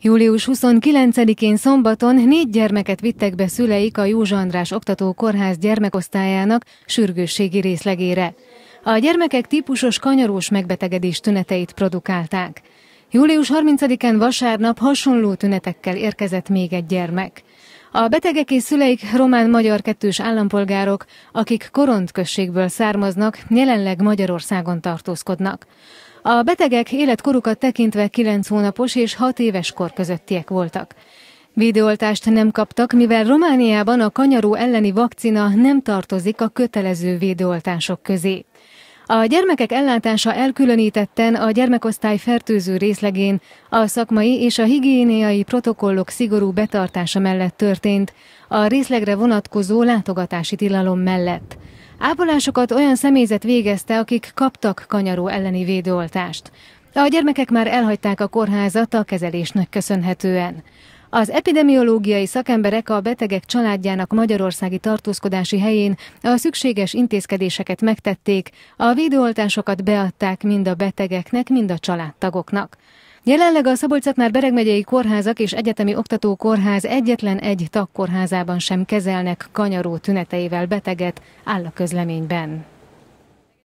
Július 29-én szombaton négy gyermeket vittek be szüleik a Józsa András Oktató Kórház gyermekosztályának sürgősségi részlegére. A gyermekek típusos kanyarós megbetegedés tüneteit produkálták. Július 30-án vasárnap hasonló tünetekkel érkezett még egy gyermek. A betegek és szüleik román-magyar kettős állampolgárok, akik Koront községből származnak, jelenleg Magyarországon tartózkodnak. A betegek életkorukat tekintve 9 hónapos és 6 éves kor közöttiek voltak. Védőoltást nem kaptak, mivel Romániában a kanyaró elleni vakcina nem tartozik a kötelező védőoltások közé. A gyermekek ellátása elkülönítetten a gyermekosztály fertőző részlegén a szakmai és a higiéniai protokollok szigorú betartása mellett történt, a részlegre vonatkozó látogatási tilalom mellett. Ápolásokat olyan személyzet végezte, akik kaptak kanyaró elleni védőoltást. A gyermekek már elhagyták a kórházat a kezelésnek köszönhetően. Az epidemiológiai szakemberek a betegek családjának magyarországi tartózkodási helyén a szükséges intézkedéseket megtették, a védőoltásokat beadták mind a betegeknek, mind a családtagoknak. Jelenleg a szabolcs már Bereg megyei kórházak és egyetemi oktató kórház egyetlen egy tagkórházában sem kezelnek kanyaró tüneteivel beteget áll a közleményben.